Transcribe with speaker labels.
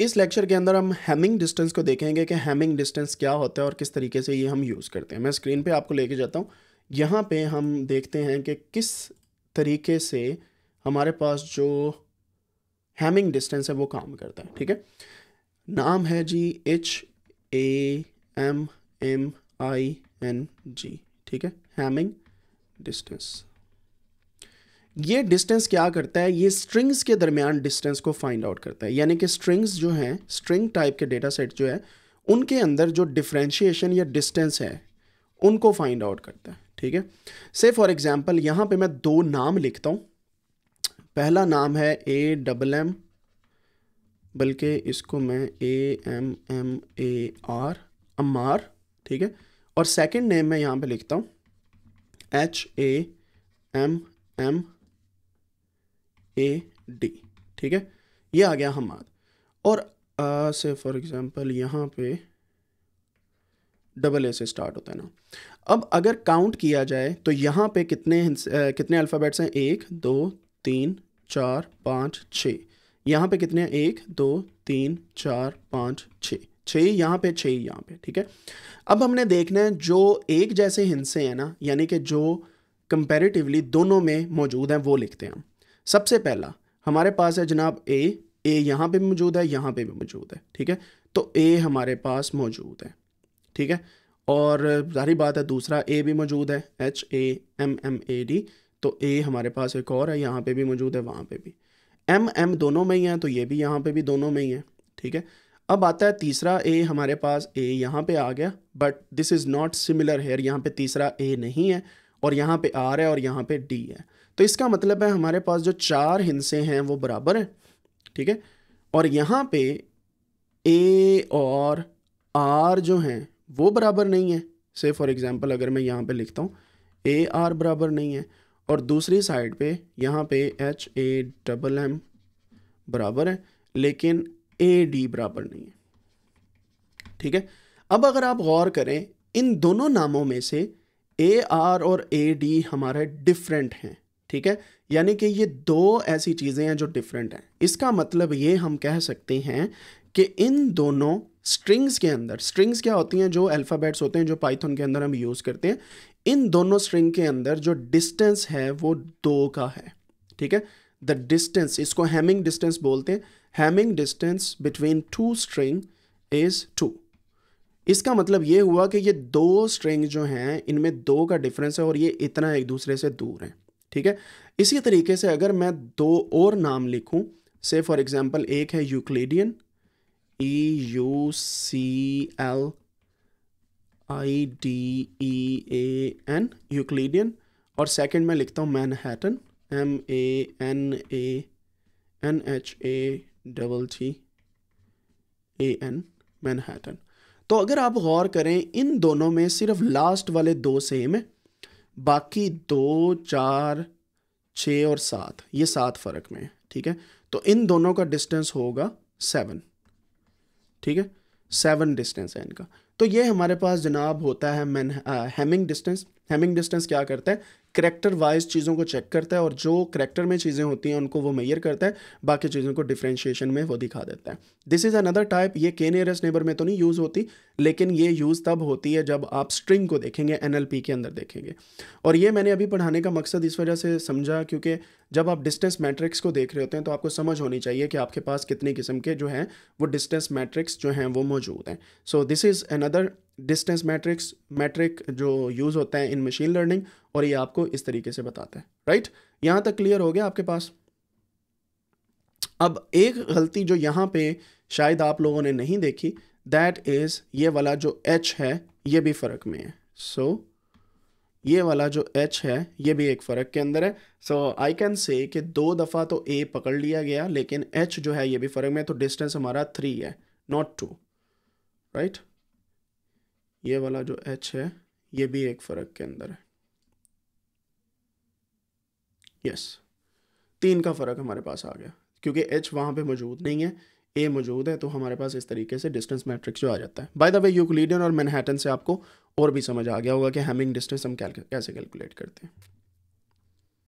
Speaker 1: इस लेक्चर के अंदर हम हैमिंग डिस्टेंस को देखेंगे कि हैमिंग डिस्टेंस क्या होता है और किस तरीके से ये हम यूज़ करते हैं मैं स्क्रीन पे आपको लेके जाता हूँ यहाँ पे हम देखते हैं कि किस तरीके से हमारे पास जो हैमिंग डिस्टेंस है वो काम करता है ठीक है नाम है जी H A M M I N G ठीक है हैमिंग डिस्टेंस ये डिस्टेंस क्या करता है ये स्ट्रिंग्स के दरमियान डिस्टेंस को फाइंड आउट करता है यानी कि स्ट्रिंग्स जो हैं स्ट्रिंग टाइप के डेटा सेट जो है उनके अंदर जो डिफ्रेंशिएशन या डिस्टेंस है उनको फाइंड आउट करता है ठीक है से फॉर एग्जांपल यहाँ पे मैं दो नाम लिखता हूँ पहला नाम है ए डबल एम बल्कि इसको मैं A M M A R M R ठीक है और सेकेंड नेम मैं यहाँ पर लिखता हूँ H A M M A D ठीक है ये आ गया हमाद और आ से फॉर एग्ज़ाम्पल यहाँ पे डबल ए से स्टार्ट होता है ना अब अगर काउंट किया जाए तो यहाँ पे कितने आ, कितने अल्फ़ाबेट्स हैं एक दो तीन चार पाँच छ यहाँ पे कितने हैं एक दो तीन चार पाँच छ छः यहाँ पे छः यहाँ पे ठीक है अब हमने देखना है जो एक जैसे हिंसे हैं ना यानी कि जो कंपेरेटिवली दोनों में मौजूद हैं वो लिखते हैं हम सबसे पहला हमारे पास है जनाब ए ए यहाँ पे भी मौजूद है यहाँ पे भी मौजूद है ठीक है तो ए हमारे पास मौजूद है ठीक है और जारी बात है दूसरा ए भी मौजूद है H A M M A D तो ए हमारे पास एक और है यहाँ पे भी मौजूद है वहाँ पे भी एम एम दोनों में ही है तो ये भी यहाँ पे भी दोनों में ही है ठीक है अब आता है तीसरा ए हमारे पास ए यहाँ पे आ गया but this is not similar here यहाँ पे तीसरा ए नहीं है और यहाँ पे आर है और यहाँ पे डी है तो इसका मतलब है हमारे पास जो चार हिंसे हैं वो बराबर हैं ठीक है और यहाँ पे ए और आर जो हैं वो बराबर नहीं है से फॉर एग्ज़ाम्पल अगर मैं यहाँ पे लिखता हूँ ए आर बराबर नहीं है और दूसरी साइड पे यहाँ पे एच ए डबल एम बराबर है लेकिन ए डी बराबर नहीं है ठीक है अब अगर आप गौर करें इन दोनों नामों में से ए आर और ए डी हमारे डिफरेंट हैं ठीक है यानी कि ये दो ऐसी चीज़ें हैं जो डिफरेंट हैं इसका मतलब ये हम कह सकते हैं कि इन दोनों स्ट्रिंग्स के अंदर स्ट्रिंग्स क्या होती हैं जो अल्फ़ाबेट्स होते हैं जो पाइथन के अंदर हम यूज़ करते हैं इन दोनों स्ट्रिंग के अंदर जो डिस्टेंस है वो दो का है ठीक है द डिस्टेंस इसको हैमिंग डिस्टेंस बोलते हैं Hamming distance between two string is two इसका मतलब ये हुआ कि ये दो स्ट्रिंग जो हैं इनमें दो का डिफरेंस है और ये इतना एक दूसरे से दूर हैं ठीक है इसी तरीके से अगर मैं दो और नाम लिखूं से फॉर एग्जांपल एक है Euclidean E U C L I D E A N Euclidean और सेकंड में लिखता हूं Manhattan M A N A N H A double T A N Manhattan तो अगर आप गौर करें इन दोनों में सिर्फ लास्ट वाले दो सेम है बाकी दो चार छः और सात ये सात फ़र्क में है ठीक है तो इन दोनों का डिस्टेंस होगा सेवन ठीक है सेवन डिस्टेंस है इनका तो ये हमारे पास जनाब होता है man Hamming distance Hamming distance क्या करता है करेक्टर वाइज चीज़ों को चेक करता है और जो करेक्टर में चीज़ें होती हैं उनको वो मैयर करता है बाकी चीज़ों को डिफ्रेंशिएशन में वो दिखा देता है दिस इज़ अनदर टाइप ये के नियरेस्ट नेबर में तो नहीं यूज़ होती लेकिन ये यूज़ तब होती है जब आप स्ट्रिंग को देखेंगे एन के अंदर देखेंगे और ये मैंने अभी पढ़ाने का मकसद इस वजह से समझा क्योंकि जब आप डिस्टेंस मैट्रिक्स को देख रहे होते हैं तो आपको समझ होनी चाहिए कि आपके पास कितने किस्म के जो हैं वो डिस्टेंस मैट्रिक्स जो हैं वो मौजूद हैं so this is another distance metrics metric जो यूज़ होता है इन मशीन लर्निंग और ये आपको इस तरीके से बताता है राइट यहाँ तक क्लियर हो गया आपके पास अब एक गलती जो यहाँ पे शायद आप लोगों ने नहीं देखी दैट इज़ ये वाला जो एच है ये भी फ़र्क में है सो so, ये वाला जो एच है ये भी एक फ़र्क के अंदर है सो आई कैन से कि दो दफ़ा तो ए पकड़ लिया गया लेकिन एच जो है ये भी फ़र्क में तो डिस्टेंस हमारा थ्री है नॉट टू राइट ये वाला जो एच है ये भी एक फ़र्क के अंदर है यस तीन का फ़र्क हमारे पास आ गया क्योंकि एच वहां पे मौजूद नहीं है ए मौजूद है तो हमारे पास इस तरीके से डिस्टेंस मैट्रिक्स जो आ जाता है बाय द वे यूक्लिडियन और मैनहैटन से आपको और भी समझ आ गया होगा कि हैमिंग डिस्टेंस हम कैसे कैलकुलेट करते हैं